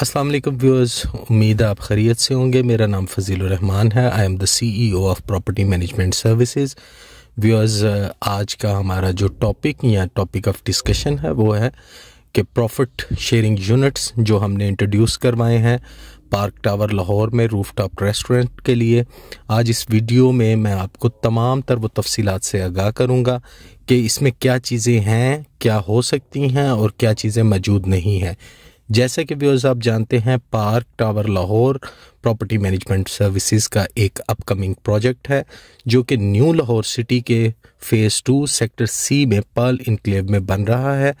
अस्सलाम वालेकुम व्यूअर्स उम्मीद है आप खैरियत से होंगे मेरा नाम फजील रहमान है I am the CEO of property management services viewers आज का हमारा जो टॉपिक या टॉपिक ऑफ डिस्कशन है वो है कि प्रॉफिट शेयरिंग यूनिट्स जो हमने इंट्रोड्यूस करवाए हैं पार्क टावर लाहौर में रूफ टॉप रेस्टोरेंट के लिए आज इस वीडियो में मैं आपको तमाम तर व तफसीत से आगाह करूँगा कि इसमें क्या चीज़ें हैं क्या हो सकती हैं और क्या चीज़ें मौजूद नहीं हैं जैसे कि व्यूअर्स आप जानते हैं park tower Lahore property management services का एक अपकमिंग प्रोजेक्ट है जो कि न्यू लाहौर सिटी के फेज़ टू सेक्टर सी में पर्ल इनक्लेव में बन रहा है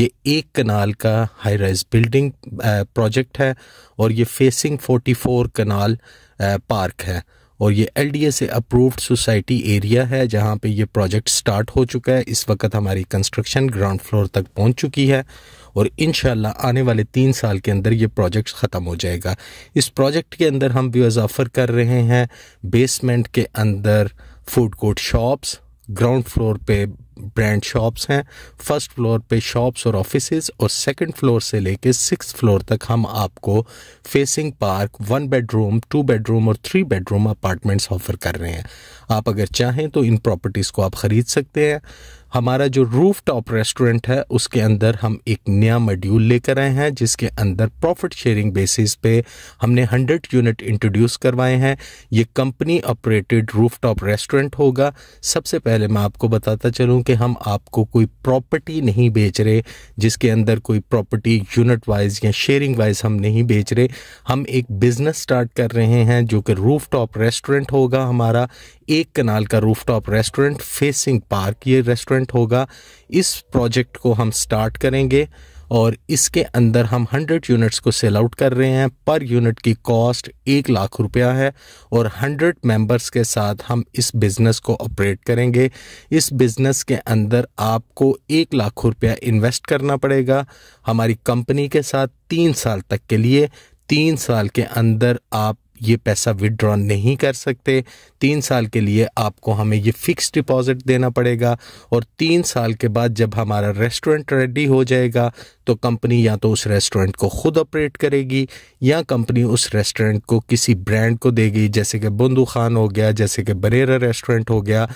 ये एक कनाल का हाई राइज बिल्डिंग प्रोजेक्ट है और ये फेसिंग 44 कनाल पार्क है और ये एल डी से अप्रूव्ड सोसाइटी एरिया है जहाँ पे ये प्रोजेक्ट स्टार्ट हो चुका है इस वक्त हमारी कंस्ट्रक्शन ग्राउंड फ्लोर तक पहुँच चुकी है और इन आने वाले तीन साल के अंदर ये प्रोजेक्ट ख़त्म हो जाएगा इस प्रोजेक्ट के अंदर हम व्यूज़ ऑफ़र कर रहे हैं बेसमेंट के अंदर food court shops ground floor पे ब्रांड शॉप्स हैं फर्स्ट फ्लोर पे शॉप्स और ऑफिसेज और सेकंड फ्लोर से लेके सिक्स फ्लोर तक हम आपको facing park one bedroom two bedroom और थ्री बेडरूम अपार्टमेंट्स ऑफर कर रहे हैं आप अगर चाहें तो इन प्रॉपर्टीज़ को आप ख़रीद सकते हैं हमारा जो रूफ टॉप रेस्टोरेंट है उसके अंदर हम एक नया मॉड्यूल लेकर आए हैं जिसके अंदर प्रॉफिट शेयरिंग बेसिस पे हमने 100 यूनिट इंट्रोड्यूस करवाए हैं ये company operated roof top restaurant होगा सबसे पहले मैं आपको बताता चलूँ कि हम आपको कोई प्रॉपर्टी नहीं बेच रहे जिसके अंदर कोई प्रॉपर्टी यूनिट वाइज या शेयरिंग वाइज हम नहीं बेच रहे हम एक बिज़नेस स्टार्ट कर रहे हैं जो कि रूफ टॉप रेस्टोरेंट होगा हमारा एक कनाल का roof top restaurant facing park ये रेस्टोरेंट डिफरेंट होगा इस प्रोजेक्ट को हम स्टार्ट करेंगे और इसके अंदर हम 100 यूनिट्स को सेल आउट कर रहे हैं पर यूनिट की कॉस्ट एक लाख रुपया है और 100 मेंबर्स के साथ हम इस बिज़नेस को ऑपरेट करेंगे इस बिज़नेस के अंदर आपको एक लाख रुपया इन्वेस्ट करना पड़ेगा हमारी कंपनी के साथ तीन साल तक के लिए तीन साल के अंदर आप ये पैसा विड्रॉ नहीं कर सकते तीन साल के लिए आपको हमें ये फिक्स डिपॉजिट देना पड़ेगा और तीन साल के बाद जब हमारा रेस्टोरेंट रेडी हो जाएगा तो कंपनी या तो उस रेस्टोरेंट को खुद ऑपरेट करेगी या कंपनी उस रेस्टोरेंट को किसी ब्रांड को देगी जैसे कि बुंदू खान हो गया जैसे कि बरेरा रेस्टोरेंट हो गया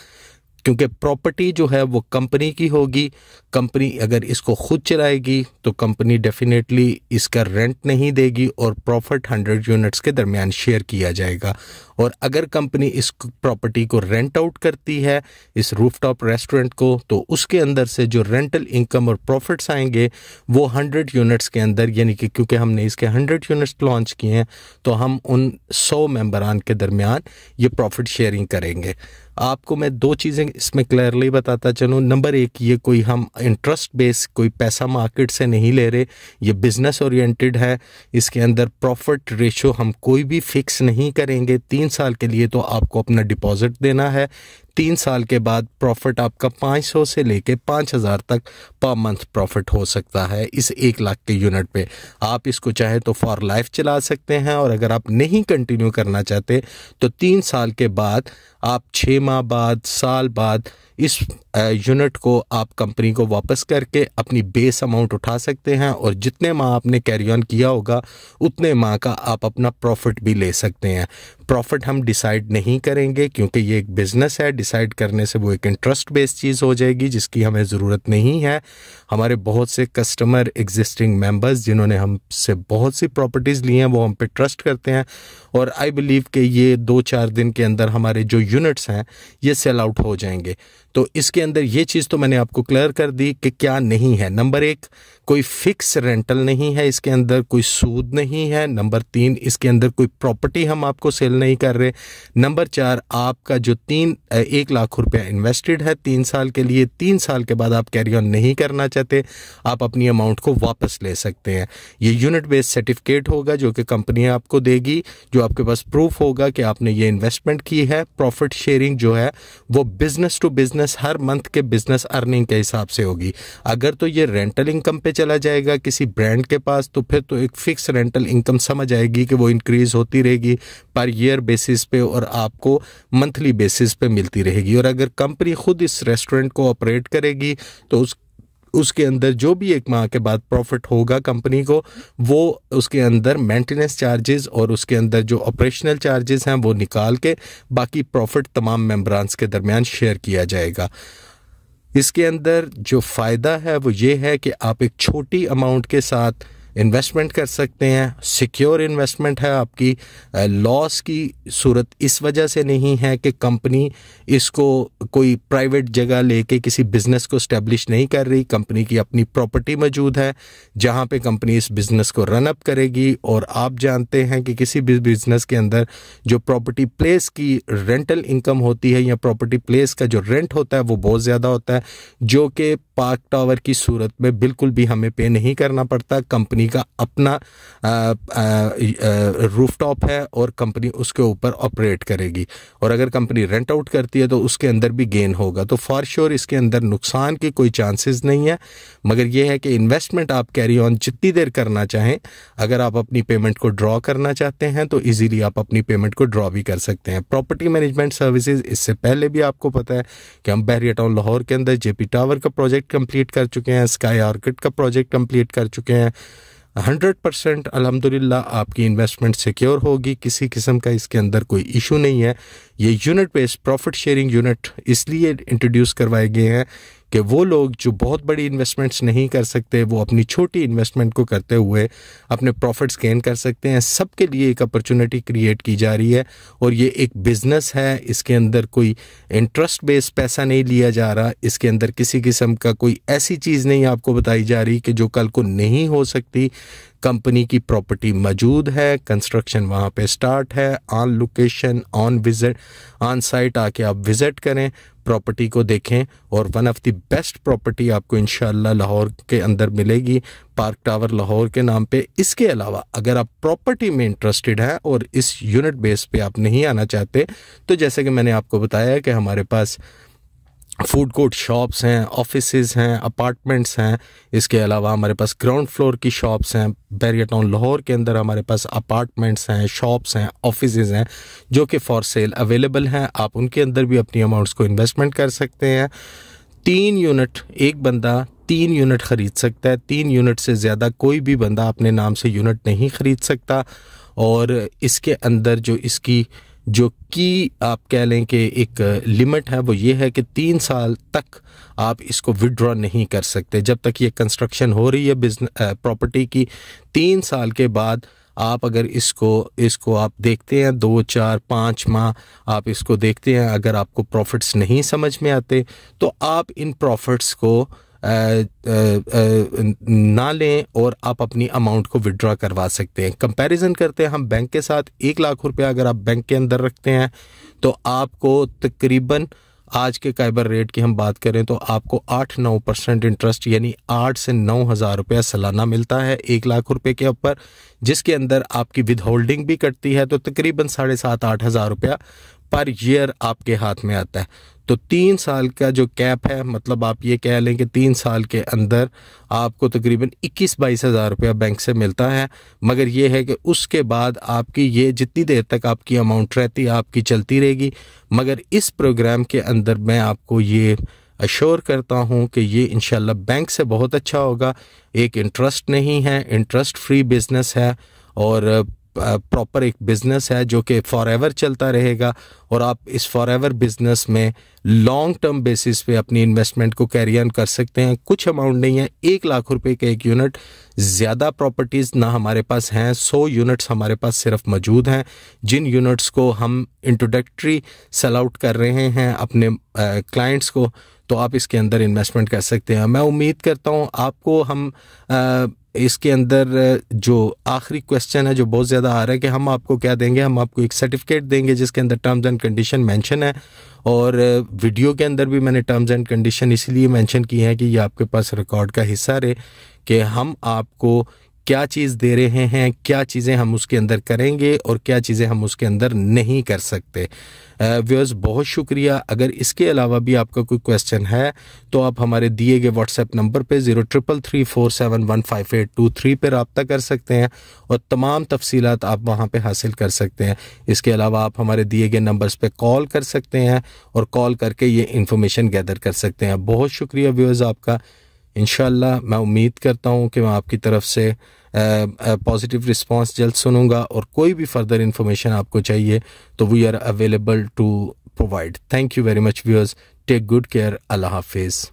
क्योंकि प्रॉपर्टी जो है वो कंपनी की होगी कंपनी अगर इसको खुद चलाएगी तो कंपनी डेफिनेटली इसका रेंट नहीं देगी और प्रॉफिट हंड्रेड यूनिट्स के दरमियान शेयर किया जाएगा और अगर कंपनी इस प्रॉपर्टी को रेंट आउट करती है इस रूफटॉप रेस्टोरेंट को तो उसके अंदर से जो रेंटल इनकम और प्रॉफिट्स आएंगे वो हंड्रेड यूनिट्स के अंदर यानी कि क्योंकि हमने इसके हंड्रेड यूनिट्स लॉन्च किए हैं तो हम उन सौ मेम्बरान के दरमियान ये प्रॉफिट शेयरिंग करेंगे आपको मैं दो चीज़ें इसमें क्लियरली बताता चलूँ नंबर एक ये कोई हम इंटरेस्ट बेस कोई पैसा मार्केट से नहीं ले रहे ये बिज़नेस ओरिएंटेड है इसके अंदर प्रॉफिट रेशो हम कोई भी फिक्स नहीं करेंगे तीन साल के लिए तो आपको अपना डिपॉजिट देना है तीन साल के बाद प्रॉफिट आपका 500 से लेके 5000 तक पर मंथ प्रॉफिट हो सकता है इस एक लाख के यूनिट पे आप इसको चाहे तो फॉर लाइफ चला सकते हैं और अगर आप नहीं कंटिन्यू करना चाहते तो तीन साल के बाद आप छः माह बाद साल बाद इस यूनिट को आप कंपनी को वापस करके अपनी बेस अमाउंट उठा सकते हैं और जितने माह आपने कैरी ऑन किया होगा उतने माह का आप अपना प्रॉफिट भी ले सकते हैं प्रॉफिट हम डिसाइड नहीं करेंगे क्योंकि ये एक बिज़नेस है डिसाइड करने से वो एक इंटरेस्ट बेस्ड चीज़ हो जाएगी जिसकी हमें ज़रूरत नहीं है हमारे बहुत से कस्टमर एग्जिस्टिंग मेम्बर्स जिन्होंने हमसे बहुत सी प्रॉपर्टीज़ ली हैं वो हम पे ट्रस्ट करते हैं और आई बिलीव कि ये दो चार दिन के अंदर हमारे जो यूनिट्स हैं ये सेल आउट हो जाएंगे तो इसके अंदर ये चीज़ तो मैंने आपको क्लियर कर दी कि क्या नहीं है नंबर एक कोई फिक्स रेंटल नहीं है इसके अंदर कोई सूद नहीं है नंबर तीन इसके अंदर कोई प्रॉपर्टी हम आपको सेल नहीं कर रहे नंबर चार आपका जो तीन एक लाख रुपया इन्वेस्टेड है तीन साल के लिए तीन साल के बाद आप कैरी ऑन नहीं करना चाहते आप अपनी अमाउंट को वापस ले सकते हैं ये यूनिट बेस्ड सर्टिफिकेट होगा जो कि कंपनी आपको देगी जो आपके पास प्रूफ होगा कि आपने ये इन्वेस्टमेंट की है प्रॉफिट शेयरिंग जो है वो बिजनेस टू बिजनेस बिजनेस हर मंथ के बिजनेस अर्निंग के हिसाब से होगी अगर तो ये रेंटल इनकम पे चला जाएगा किसी ब्रांड के पास तो फिर तो एक फिक्स रेंटल इनकम समझ आएगी कि वो इंक्रीज़ होती रहेगी पर ईयर बेसिस पे और आपको मंथली बेसिस पे मिलती रहेगी और अगर कंपनी खुद इस रेस्टोरेंट को ऑपरेट करेगी तो उस उसके अंदर जो भी एक माह के बाद प्रॉफिट होगा कंपनी को वो उसके अंदर मेंटेनेंस चार्जेस और उसके अंदर जो ऑपरेशनल चार्जेस हैं वो निकाल के बाकी प्रॉफिट तमाम मेम्बरान्स के दरमियान शेयर किया जाएगा इसके अंदर जो फ़ायदा है वो ये है कि आप एक छोटी अमाउंट के साथ इन्वेस्टमेंट कर सकते हैं सिक्योर इन्वेस्टमेंट है आपकी लॉस की सूरत इस वजह से नहीं है कि कंपनी इसको कोई प्राइवेट जगह लेके किसी बिज़नेस को इस्टेब्लिश नहीं कर रही कंपनी की अपनी प्रॉपर्टी मौजूद है जहाँ पे कंपनी इस बिज़नेस को रनअप करेगी और आप जानते हैं कि किसी भी बिज़नेस के अंदर जो प्रॉपर्टी प्लेस की रेंटल इनकम होती है या प्रॉपर्टी प्लेस का जो रेंट होता है वो बहुत ज़्यादा होता है जो कि पार्क टावर की सूरत में बिल्कुल भी हमें पे नहीं करना पड़ता कंपनी कंपनी का अपना रूफटॉप है और कंपनी उसके ऊपर ऑपरेट करेगी और अगर कंपनी रेंट आउट करती है तो उसके अंदर भी गेन होगा तो फॉर श्योर इसके अंदर नुकसान के कोई चांसेस नहीं है मगर यह है कि इन्वेस्टमेंट आप कैरी ऑन जितनी देर करना चाहें अगर आप अपनी पेमेंट को ड्रॉ करना चाहते हैं तो ईजिली आप अपनी पेमेंट को ड्रॉ भी कर सकते हैं प्रॉपर्टी मैनेजमेंट सर्विसेज इससे पहले भी आपको पता है कि हम बहरिया टाउन लाहौर के अंदर जेपी टावर का प्रोजेक्ट कंप्लीट कर चुके हैं स्काई आर्किड का प्रोजेक्ट कंप्लीट कर चुके हैं हंड्रेड परसेंट अलहमदिल्ला आपकी इन्वेस्टमेंट सिक्योर होगी किसी किस्म का इसके अंदर कोई इशू नहीं है ये unit based profit sharing unit इसलिए इंट्रोड्यूस करवाए गए हैं कि वो लोग जो बहुत बड़ी इन्वेस्टमेंट्स नहीं कर सकते वो अपनी छोटी इन्वेस्टमेंट को करते हुए अपने प्रॉफिट्स गेन कर सकते हैं सबके लिए एक अपॉर्चुनिटी क्रिएट की जा रही है और ये एक बिज़नेस है इसके अंदर कोई इंटरेस्ट बेस्ड पैसा नहीं लिया जा रहा इसके अंदर किसी किस्म का कोई ऐसी चीज़ नहीं आपको बताई जा रही कि जो कल को नहीं हो सकती कंपनी की प्रॉपर्टी मौजूद है कंस्ट्रक्शन वहाँ पे स्टार्ट है on location on visit on site आके आप विज़िट करें प्रॉपर्टी को देखें और one of the best property आपको इन लाहौर के अंदर मिलेगी पार्क टावर लाहौर के नाम पे इसके अलावा अगर आप प्रॉपर्टी में इंटरेस्टेड हैं और इस यूनिट बेस पे आप नहीं आना चाहते तो जैसे कि मैंने आपको बताया कि हमारे पास फूड कोर्ट शॉप्स हैं ऑफिस हैं अपार्टमेंट्स हैं इसके अलावा हमारे पास ग्राउंड फ्लोर की शॉप्स हैं बैरिया टाउन लाहौर के अंदर हमारे पास अपार्टमेंट्स हैं शॉप्स हैं ऑफिसेज हैं जो कि फॉर सेल अवेलेबल हैं आप उनके अंदर भी अपनी अमाउंट्स को इन्वेस्टमेंट कर सकते हैं तीन यूनिट एक बंदा तीन यूनिट ख़रीद सकता है तीन यूनिट से ज़्यादा कोई भी बंदा अपने नाम से यूनिट नहीं ख़रीद सकता और इसके अंदर जो इसकी जो कि आप कह लें कि एक लिमिट है वो ये है कि तीन साल तक आप इसको विड्रॉ नहीं कर सकते जब तक ये कंस्ट्रक्शन हो रही है बिजनेस प्रॉपर्टी की तीन साल के बाद आप अगर इसको इसको आप देखते हैं दो चार पाँच माह आप इसको देखते हैं अगर आपको प्रॉफिट्स नहीं समझ में आते तो आप इन प्रॉफिट्स को ना लें और आप अपनी अमाउंट को विड्रा करवा सकते हैं कंपैरिजन करते हैं हम बैंक के साथ एक लाख रुपया अगर आप बैंक के अंदर रखते हैं तो आपको तकरीबन आज के काइबर रेट की हम बात करें तो आपको आठ नौ परसेंट इंटरेस्ट यानी आठ से नौ हज़ार रुपया सालाना मिलता है एक लाख रुपए के ऊपर जिसके अंदर आपकी विद होल्डिंग भी कटती है तो तकरीबन साढ़े सात आठ हज़ार रुपया पर ईयर आपके हाथ में आता है तो तीन साल का जो कैप है मतलब आप ये कह लें कि तीन साल के अंदर आपको तकरीबन इक्कीस बाईस हज़ार रुपया बैंक से मिलता है मगर ये है कि उसके बाद आपकी ये जितनी देर तक आपकी अमाउंट रहती है आपकी चलती रहेगी मगर इस प्रोग्राम के अंदर मैं आपको ये अश्योर करता हूँ कि ये इन बैंक से बहुत अच्छा होगा एक इंटरेस्ट नहीं है इंटरेस्ट फ्री बिज़नेस है और प्रॉपर एक बिज़नेस है जो कि फॉर एवर चलता रहेगा और आप इस फॉर एवर बिज़नेस में लॉन्ग टर्म बेसिस पे अपनी इन्वेस्टमेंट को कैरी ऑन कर सकते हैं कुछ अमाउंट नहीं है एक लाख रुपए का एक यूनिट ज़्यादा प्रॉपर्टीज़ ना हमारे पास हैं सौ यूनिट्स हमारे पास सिर्फ मौजूद हैं जिन यूनिट्स को हम इंट्रोडक्टरी सेल आउट कर रहे हैं अपने क्लाइंट्स को तो आप इसके अंदर इन्वेस्टमेंट कर सकते हैं मैं उम्मीद करता हूँ आपको हम आ, इसके अंदर जो आखिरी क्वेश्चन है जो बहुत ज़्यादा आ रहा है कि हम आपको क्या देंगे हम आपको एक सर्टिफिकेट देंगे जिसके अंदर टर्म्स एंड कंडीशन मेंशन है और वीडियो के अंदर भी मैंने टर्म्स एंड कंडीशन इसलिए मेंशन की है कि ये आपके पास रिकॉर्ड का हिस्सा रहे कि हम आपको क्या चीज़ दे रहे हैं क्या चीज़ें हम उसके अंदर करेंगे और क्या चीज़ें हम उसके अंदर नहीं कर सकते व्यूअर्स बहुत शुक्रिया अगर इसके अलावा भी आपका कोई क्वेश्चन है तो आप हमारे दिए गए व्हाट्सएप नंबर पे zero triple three four seven one five eight two three पर रबता कर सकते हैं और तमाम तफसीत आप वहाँ पर हासिल कर सकते हैं इसके अलावा आप हमारे दिए गए नंबर्स पर कॉल कर सकते हैं और कॉल करके ये इन्फॉर्मेशन गैदर कर सकते हैं बहुत शुक्रिया व्यूअर्स आपका इन मैं उम्मीद करता हूँ कि मैं आपकी तरफ से पॉजिटिव रिस्पांस जल्द सुनूंगा और कोई भी फर्दर इन्फॉर्मेशन आपको चाहिए तो we are available to provide thank you very much viewers take good care अल्लाह हाफिज़